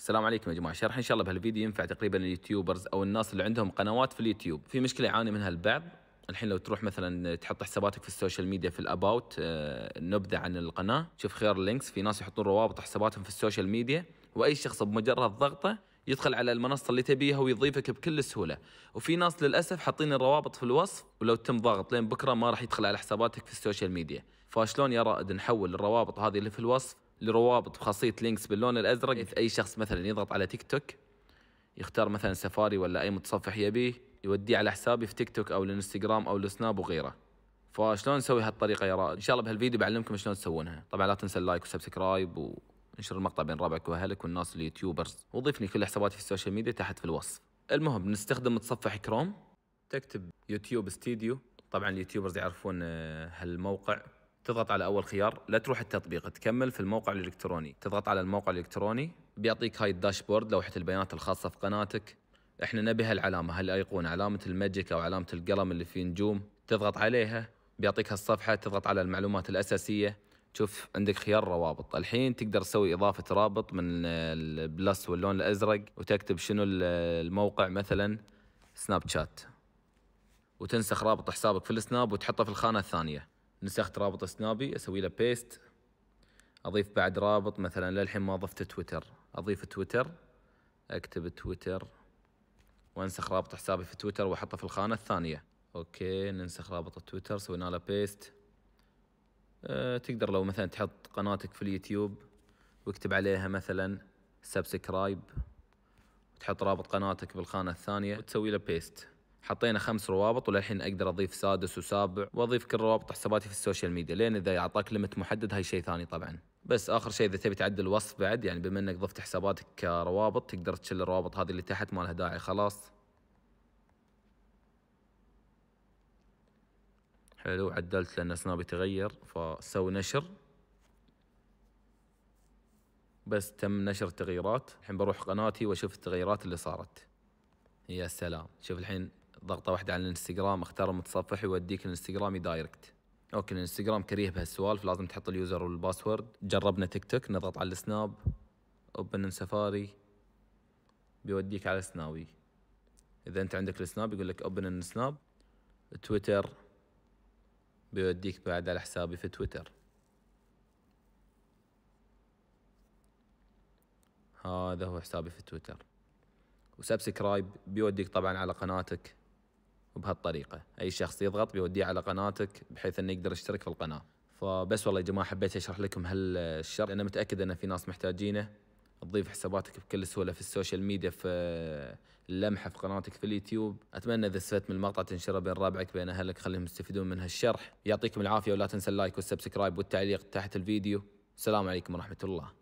السلام عليكم يا جماعه شرح ان شاء الله بهالفيديو ينفع تقريبا اليوتيوبرز او الناس اللي عندهم قنوات في اليوتيوب في مشكله يعاني منها البعض الحين لو تروح مثلا تحط حساباتك في السوشيال ميديا في الاباوت آه، نبدا عن القناه شوف خيار اللينكس في ناس يحطون روابط حساباتهم في السوشيال ميديا واي شخص بمجرد ضغطه يدخل على المنصة اللي تبيها ويضيفك بكل سهولة وفي ناس للأسف حاطين الروابط في الوصف ولو تم ضغط لين بكرة ما راح يدخل على حساباتك في السوشيال ميديا فشلون يا رائد نحول الروابط هذه اللي في الوصف لروابط بخاصيه لينكس باللون الازرق إيه. اي شخص مثلا يضغط على تيك توك يختار مثلا سفاري ولا اي متصفح يبيه يوديه على حسابي في تيك توك او الانستغرام او السناب وغيره فشلون نسوي هالطريقه يا رائد ان شاء الله بهالفيديو بعلمكم شلون تسوونها طبعا لا تنسى اللايك وسبسكرايب وانشر المقطع بين ربعك واهلك والناس اليوتيوبرز وضيفني كل حساباتي في السوشيال ميديا تحت في الوصف المهم نستخدم متصفح كروم تكتب يوتيوب ستوديو طبعا اليوتيوبرز يعرفون آه، هالموقع تضغط على اول خيار لا تروح التطبيق تكمل في الموقع الالكتروني تضغط على الموقع الالكتروني بيعطيك هاي الداشبورد لوحه البيانات الخاصه في قناتك احنا نبي هالعلامه هالايقونه علامه الماجيك او علامه القلم اللي فيه نجوم تضغط عليها بيعطيك هالصفحه تضغط على المعلومات الاساسيه تشوف عندك خيار روابط الحين تقدر تسوي إضافة رابط من البلس واللون الأزرق وتكتب شنو الموقع مثلا سناب شات وتنسخ رابط حسابك في السناب وتحطه في الخانة الثانية نسخت رابط سنابي اسوي له بيست اضيف بعد رابط مثلا للحين ما ضفت تويتر اضيف تويتر اكتب تويتر وانسخ رابط حسابي في تويتر واحطه في الخانة الثانية اوكي ننسخ رابط تويتر سوينا له بيست أه تقدر لو مثلا تحط قناتك في اليوتيوب واكتب عليها مثلا سبسكرايب وتحط رابط قناتك بالخانة الثانية وتسوي له بيست حطينا خمس روابط وللحين اقدر اضيف سادس وسابع واضيف كل روابط حساباتي في السوشيال ميديا لين اذا اعطاك ليمت محدد هاي شيء ثاني طبعا بس اخر شيء اذا تبي تعدل الوصف بعد يعني بما انك ضفت حساباتك كروابط تقدر تشيل الروابط هذه اللي تحت ما لها داعي خلاص حلو عدلت لان سنابي تغير فسوي نشر بس تم نشر التغييرات الحين بروح قناتي واشوف التغييرات اللي صارت يا سلام شوف الحين ضغطه واحده على الانستغرام اختار المتصفح يوديك الانستغرام دايركت اوكي الانستغرام كريه بهالسوالف لازم تحط اليوزر والباسورد جربنا تيك توك نضغط على السناب اوبن سفاري بيوديك على سناوي اذا انت عندك السناب يقول لك اوبن السناب تويتر بيوديك بعد على حسابي في تويتر هذا هو حسابي في تويتر وسبسكرايب بيوديك طبعا على قناتك بهالطريقه اي شخص يضغط بيوديه على قناتك بحيث انه يقدر يشترك في القناه فبس والله يا جماعه حبيت اشرح لكم هالشرط أنا متاكد ان في ناس محتاجينه تضيف حساباتك بكل سهوله في السوشيال ميديا في اللمحه في قناتك في اليوتيوب اتمنى اذا استفدت من المقطع تنشره بين ربعك بين اهلك خليهم يستفيدون من هالشرح يعطيكم العافيه ولا تنسى اللايك والسبسكرايب والتعليق تحت الفيديو السلام عليكم ورحمه الله